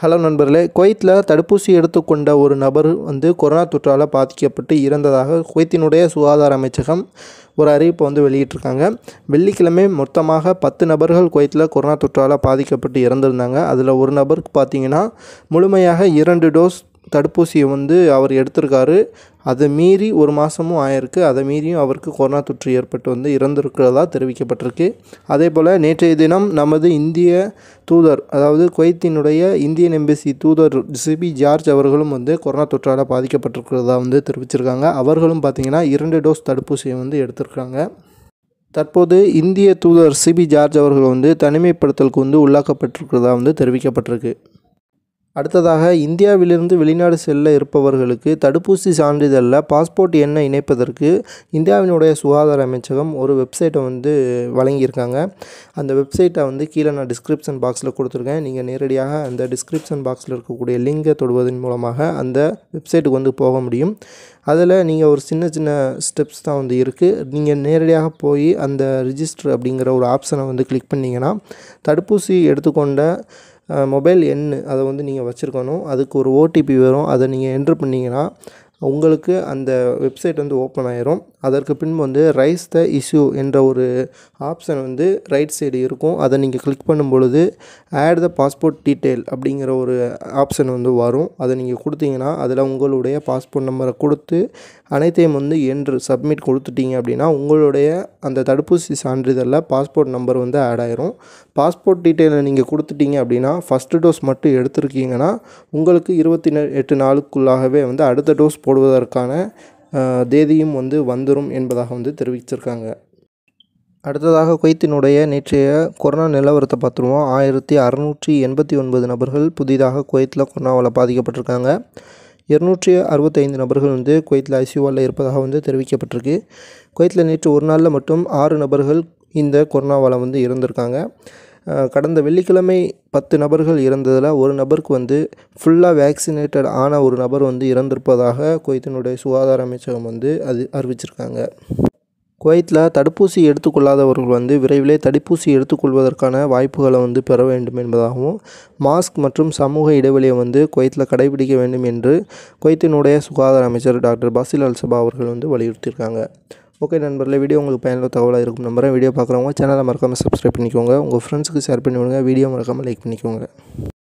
hello நண்பர்களே குவைத்தில் தடுப்பூசி எடுத்துக்கொண்ட ஒரு நபர் வந்து கொரோனா தொற்றால் பாதிக்கப்பட்டு இறந்ததாக குவைத்தினுடைய சுகாதார அமைச்சகம் ஒரு அறிவிப்பை வந்து வெளியிட்டிருக்காங்க வெள்ளிக்கிழமை மொத்தமாக பத்து நபர்கள் குவைத்தில் கொரோனா தொற்றால் பாதிக்கப்பட்டு இறந்திருந்தாங்க அதில் ஒரு நபருக்கு பார்த்திங்கன்னா முழுமையாக இரண்டு டோஸ் தடுப்பூசியை வந்து அவர் எடுத்திருக்காரு அதை மீறி ஒரு மாதமும் ஆயிருக்கு அதை மீறியும் அவருக்கு கொரோனா தொற்று ஏற்பட்டு வந்து இறந்திருக்கிறதா தெரிவிக்கப்பட்டிருக்கு அதே போல் நேற்றைய தினம் நமது இந்திய தூதர் அதாவது குவைத்தினுடைய இந்தியன் எம்பசி தூதர் சிபி ஜார்ஜ் அவர்களும் வந்து கொரோனா தொற்றால் பாதிக்கப்பட்டிருக்கிறதா வந்து தெரிவிச்சிருக்காங்க அவர்களும் பார்த்திங்கன்னா இரண்டு டோஸ் தடுப்பூசியை வந்து எடுத்திருக்காங்க தற்போது இந்திய தூதர் சிபி ஜார்ஜ் அவர்கள் வந்து தனிமைப்படுத்தலுக்கு வந்து உள்ளாக்கப்பட்டிருக்கிறதா வந்து தெரிவிக்கப்பட்டிருக்கு அடுத்ததாக இந்தியாவிலிருந்து வெளிநாடு செல்ல இருப்பவர்களுக்கு தடுப்பூசி சான்றிதழில் பாஸ்போர்ட் எண்ணை இணைப்பதற்கு இந்தியாவினுடைய சுகாதார அமைச்சகம் ஒரு வெப்சைட்டை வந்து வழங்கியிருக்காங்க அந்த வெப்சைட்டை வந்து கீழே நான் டிஸ்கிரிப்ஷன் பாக்ஸில் கொடுத்துருக்கேன் நீங்கள் நேரடியாக அந்த டிஸ்கிரிப்ஷன் பாக்ஸில் இருக்கக்கூடிய லிங்கை தொடுவதன் மூலமாக அந்த வெப்சைட்டுக்கு வந்து போக முடியும் அதில் நீங்கள் ஒரு சின்ன சின்ன ஸ்டெப்ஸ் தான் வந்து இருக்குது நீங்கள் நேரடியாக போய் அந்த ரிஜிஸ்டர் அப்படிங்கிற ஒரு ஆப்ஷனை வந்து கிளிக் பண்ணிங்கன்னா தடுப்பூசி எடுத்துக்கொண்ட மொபைல் எண் அதை வந்து நீங்கள் வச்சுருக்கணும் அதுக்கு ஒரு ஓடிபி வரும் அதை நீங்கள் என்ட்ரு பண்ணிங்கன்னால் உங்களுக்கு அந்த வெப்சைட் வந்து ஓப்பன் ஆயிரும் அதற்கு பின் வந்து ரைஸ் த இஷ்யூ என்ற ஒரு ஆப்ஷன் வந்து ரைட் சைடு இருக்கும் அதை நீங்கள் கிளிக் பண்ணும் பொழுது ஆட் த பாஸ்போர்ட் டீட்டெயில் அப்படிங்கிற ஒரு ஆப்ஷன் வந்து வரும் அதை நீங்கள் கொடுத்தீங்கன்னா அதில் உங்களுடைய பாஸ்போர்ட் நம்பரை கொடுத்து அனைத்தையும் வந்து என்று சப்மிட் கொடுத்துட்டீங்க அப்படின்னா உங்களுடைய அந்த தடுப்பூசி சான்றிதழில் பாஸ்போர்ட் நம்பர் வந்து ஆட் ஆயிரும் பாஸ்போர்ட் டீட்டெயிலை நீங்கள் கொடுத்துட்டீங்க அப்படின்னா ஃபஸ்ட்டு டோஸ் மட்டும் எடுத்திருக்கீங்கன்னா உங்களுக்கு இருபத்தி எட்டு நாளுக்குள்ளாகவே வந்து அடுத்த டோஸ் போடுவதற்கான தேதியும் வந்து வந்துடும் என்பதாக வந்து தெரிவிச்சிருக்காங்க அடுத்ததாக குவைத்தினுடைய நேற்றைய கொரோனா நிலவரத்தை பார்த்துருவோம் ஆயிரத்தி அறநூற்றி எண்பத்தி ஒன்பது நபர்கள் புதிதாக குவைத்தில் கொரோனாவால் பாதிக்கப்பட்டிருக்காங்க இரநூற்றி அறுபத்தைந்து நபர்கள் வந்து குவைத்தில் ஐசியூவாவில் இருப்பதாக வந்து தெரிவிக்கப்பட்டிருக்கு குவைத்தில் நேற்று ஒரு நாளில் மட்டும் ஆறு நபர்கள் இந்த கொரோனாவால் வந்து இருந்திருக்காங்க கடந்த வெள்ளிக்கிழமை பத்து நபர்கள் இறந்ததில் ஒரு நபருக்கு வந்து ஃபுல்லாக வேக்சினேட்டட் ஆன ஒரு நபர் வந்து இறந்திருப்பதாக குவைத்தினுடைய சுகாதார அமைச்சகம் வந்து அது அறிவிச்சிருக்காங்க குவைத்தில் தடுப்பூசி எடுத்துக்கொள்ளாதவர்கள் வந்து விரைவிலே தடுப்பூசி எடுத்துக்கொள்வதற்கான வாய்ப்புகளை வந்து பெற வேண்டும் என்பதாகவும் மாஸ்க் மற்றும் சமூக இடைவெளியை வந்து குவைத்தில் கடைபிடிக்க வேண்டும் என்று குவைத்தினுடைய சுகாதார அமைச்சர் டாக்டர் பாசில் அல்சபா அவர்கள் வந்து வலியுறுத்தியிருக்காங்க ஓகே நண்பர்களே வீடியோ உங்களுக்கு பயனுள்ள தகவலாக இருக்கும் நம்புகிறேன் வீடியோ பார்க்குறவங்க சேனலை மறக்காமல் சப்ஸ்கிரைப் பண்ணிக்கோங்க உங்கள் ஃப்ரெண்ட்ஸுக்கு ஷேர் பண்ணி விடுங்க வீடியோ மறக்காமல் லைக் பண்ணிக்கோங்க